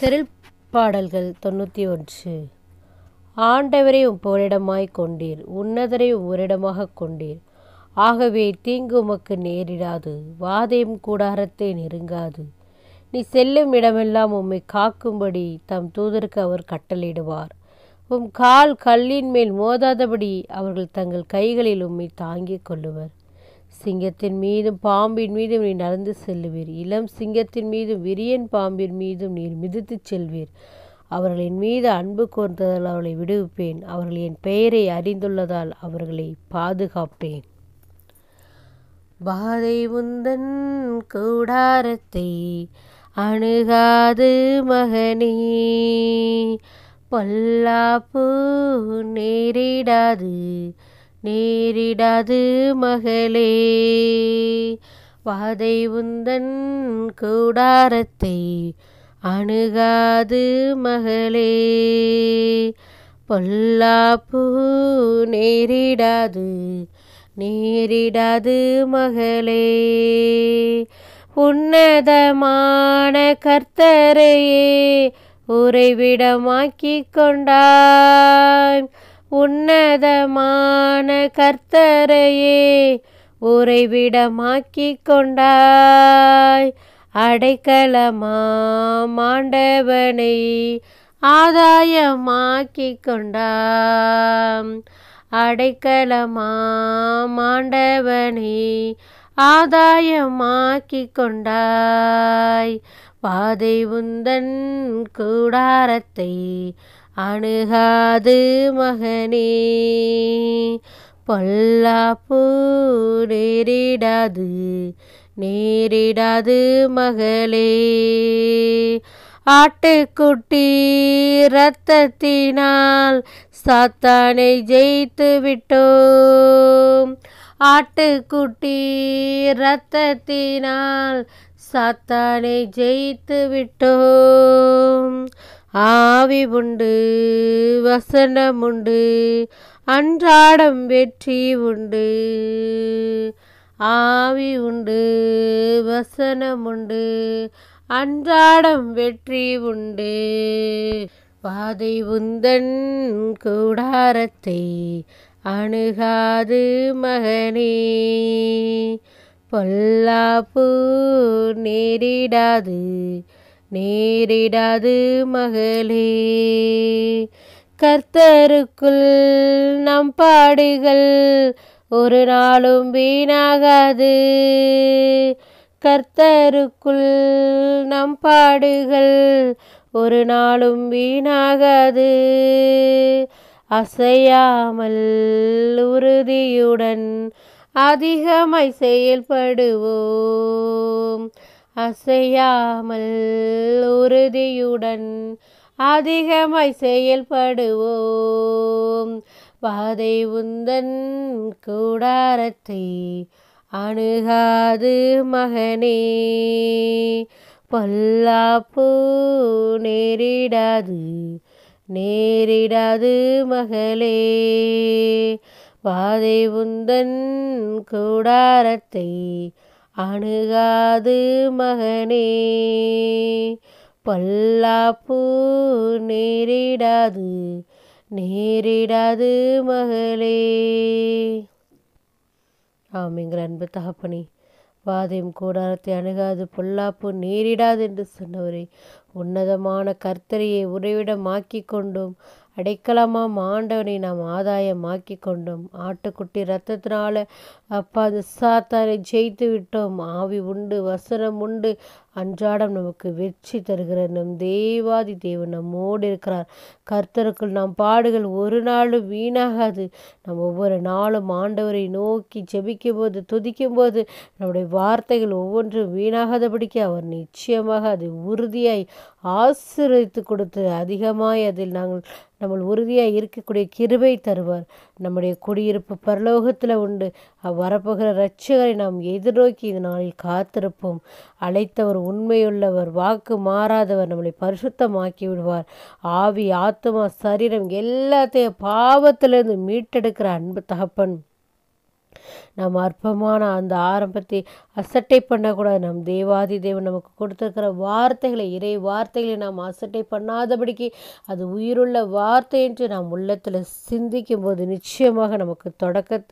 திருள் பாடல்கள் தொண்ணூற்றி ஒன்று ஆண்டவரை உம் புகலிடமாய் கொண்டீர் உன்னதரை உம்மிடமாக கொண்டீர் ஆகவே தீங்கு உமக்கு நேரிடாது வாதையும் கூடாரத்தை நெருங்காது நீ செல்லும் இடமெல்லாம் உம்மை காக்கும்படி தம் தூதருக்கு அவர் கட்டளையிடுவார் உம் கால் கல்லின் மேல் மோதாதபடி அவர்கள் தங்கள் கைகளில் உம்மை தாங்கிக் கொள்ளுவர் சிங்கத்தின் மீதும் பாம்பின் மீதும் நீ நடந்து செல்லுவீர் இளம் சிங்கத்தின் மீதும் விரியன் பாம்பின் மீதும் நீர் மிதித்துச் செல்வீர் அவர்களின் மீது அன்பு கோர்ந்ததால் அவளை விடுவிப்பேன் அவர்கள் என் பெயரை அறிந்துள்ளதால் அவர்களை பாதுகாப்பேன் பாதை முந்தன் கூடாரத்தை அணுகாது மகனே பல்லாப்பு நேரிடாது நேரிடாது மகளே வாதை உந்தன் கூடாரத்தை அணுகாது மகளே பொல்லாப்பு நேரிடாது நேரிடாது மகளே உன்னதமான கர்த்தரையே உறைவிடமாக்கிக் கொண்டாய் உன்னதமான கர்த்தரையே உறைவிடமாக்கிக் கொண்டாய் அடைக்கலமாண்டவனை ஆதாயமாக்கிக் கொண்டாம் அடைக்கலமாண்டவனை ஆதாயமாக்கிக் கொண்டாய் பாதை உந்தன் கூடாரத்தை அணுகாது மகனே பொல்லாப்பு நேரிடாது நேரிடாது மகளே ஆட்டுக்குட்டி இரத்தத்தினால் சாத்தானை ஜெயித்து விட்டோம் ஆட்டுக்குட்டி இரத்தத்தினால் சாத்தானை ஜெயித்து விட்டோம் ஆவி உண்டு வசனம் உண்டு அன்றாடம் வெற்றி உண்டு ஆவி உண்டு வசனம் உண்டு அன்றாடம் வெற்றி உண்டு பாதை உந்தன் கூடாரத்தை அணுகாது மகனே பொல்லாப்பு நேரிடாது நேரிடாது மகளே கர்த்தருக்குள் நம் பாடுகள் ஒரு நாளும் வீணாகாது கர்த்தருக்குள் நம் பாடுகள் ஒரு நாளும் வீணாகாது அசையாமல் உறுதியுடன் அதிகமாய் செயல்படுவோம் அசையாமல் உறுதியுடன் அதிகமாய் செயல்படுவோம் பாதை உந்தன் கூடாரத்தை அணுகாது மகனே பொல்லாப்பு நேரிடாது நேரிடாது மகளே பாதை உந்தன் கூடாரத்தை அணுகாது மகனே பல்லாப்பு நேரிடாது நேரிடாது மகளே ஆமைங்கிற அன்பு தகப்பனி வாதையும் கூடாரத்தை அணுகாது பொல்லாப்பு நேரிடாது என்று சொன்னவரை உன்னதமான கர்த்தரையை உறைவிடமாக்கி கொண்டும் அடைக்கலமாம் ஆண்டவனை நாம் ஆதாயமாக்கி கொண்டோம் ஆட்டுக்குட்டி ரத்தத்தினால அப்பா அது சாத்தாரை ஜெயித்து விட்டோம் ஆவி உண்டு வசனம் உண்டு அன்றாடம் நமக்கு வெற்றி தருகிற நம் தேவாதி தேவன் நம்மோடு இருக்கிறார் கர்த்தருக்குள் நாம் பாடுகள் ஒரு நாளும் வீணாகாது நம் ஒவ்வொரு நாளும் ஆண்டவரை நோக்கி ஜெபிக்கும் போது துதிக்கும் போது நம்முடைய வார்த்தைகள் ஒவ்வொன்றும் வீணாகாதபடிக்கு அவர் நிச்சயமாக அதை உறுதியாய் ஆசிரியத்து கொடுத்து அதிகமாய் அதில் நாங்கள் நம்ம உறுதியாக இருக்கக்கூடிய கிருபை தருவார் நம்முடைய குடியிருப்பு பரலோகத்தில் உண்டு வரப்போகிற ரட்சகரை நாம் எதிர்நோக்கி இது நாளில் காத்திருப்போம் அழைத்தவர் உண்மையுள்ளவர் வாக்கு மாறாதவர் நம்மளை பரிசுத்தமாக்கி விடுவார் ஆவி ஆத்மா சரீரம் எல்லாத்தையும் பாவத்திலிருந்து மீட்டெடுக்கிற அன்பு தகப்பன் நம் அற்பமான அந்த ஆரம்பத்தை அசட்டை பண்ணக்கூடாது நம் தேவாதி தேவன் நமக்கு கொடுத்துருக்கிற வார்த்தைகளை இறை வார்த்தைகளை நாம் அசட்டை பண்ணாதபடிக்கு அது உயிருள்ள வார்த்தை என்று நாம் உள்ளத்தில் சிந்திக்கும் போது நிச்சயமாக நமக்கு தொடக்க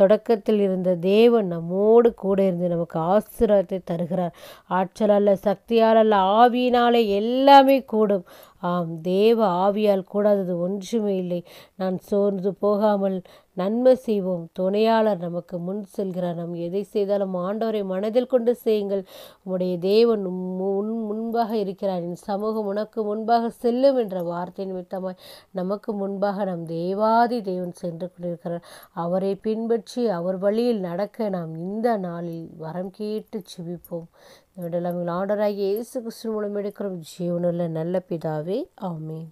தொடக்கத்தில் இருந்த தேவன் நம்மோடு கூட இருந்து நமக்கு ஆசீர்வாதத்தை தருகிறார் ஆற்றலால் சக்தியால் ஆவியினாலே எல்லாமே கூடும் ஆம் தேவ ஆவியால் கூடாதது ஒன்றுமே இல்லை நான் சோர்ந்து போகாமல் நன்மை செய்வோம் துணையாளர் நமக்கு முன் செல்கிறார் நாம் எதை செய்தாலும் ஆண்டவரை மனதில் கொண்டு செய்யுங்கள் உம்முடைய தேவன் முன் முன்பாக இருக்கிறார் என் சமூகம் உனக்கு முன்பாக செல்லும் என்ற வார்த்தை நிமித்தமாய் நமக்கு முன்பாக நம் தேவாதி தேவன் சென்று கொண்டிருக்கிறார் அவரை பின்பற்றி அவர் வழியில் நடக்க நாம் இந்த நாளில் வரம் கேட்டு செபிப்போம் நம்முடைய ஆர்டராகி இயேசு கிறிஸ்து மூலம் எடுக்கிற ஜீவனில் நல்ல பிதாவே ஆமீன்